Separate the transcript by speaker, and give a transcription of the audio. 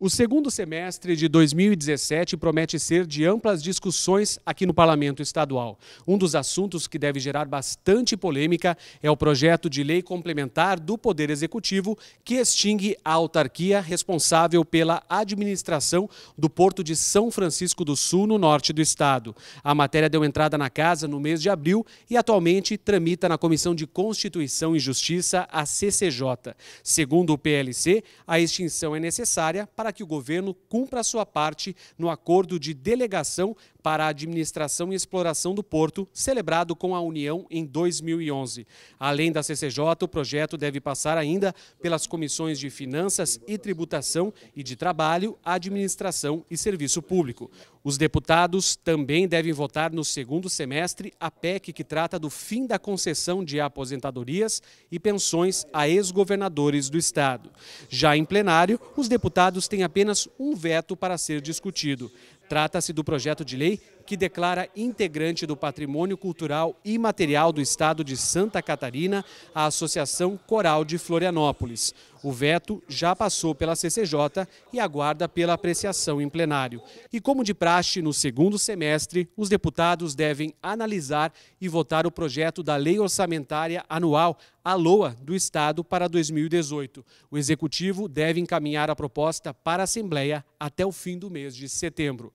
Speaker 1: O segundo semestre de 2017 promete ser de amplas discussões aqui no Parlamento Estadual. Um dos assuntos que deve gerar bastante polêmica é o projeto de lei complementar do Poder Executivo que extingue a autarquia responsável pela administração do Porto de São Francisco do Sul, no norte do estado. A matéria deu entrada na casa no mês de abril e atualmente tramita na Comissão de Constituição e Justiça, a CCJ. Segundo o PLC, a extinção é necessária para para que o governo cumpra a sua parte no acordo de delegação para a administração e exploração do porto, celebrado com a União em 2011. Além da CCJ, o projeto deve passar ainda pelas comissões de Finanças e Tributação e de Trabalho, Administração e Serviço Público. Os deputados também devem votar no segundo semestre a PEC que trata do fim da concessão de aposentadorias e pensões a ex-governadores do Estado. Já em plenário, os deputados têm apenas um veto para ser discutido. Trata-se do projeto de lei que declara integrante do patrimônio cultural imaterial do estado de Santa Catarina a Associação Coral de Florianópolis. O veto já passou pela CCJ e aguarda pela apreciação em plenário. E como de praxe, no segundo semestre, os deputados devem analisar e votar o projeto da Lei Orçamentária Anual, a LOA, do Estado para 2018. O Executivo deve encaminhar a proposta para a Assembleia até o fim do mês de setembro.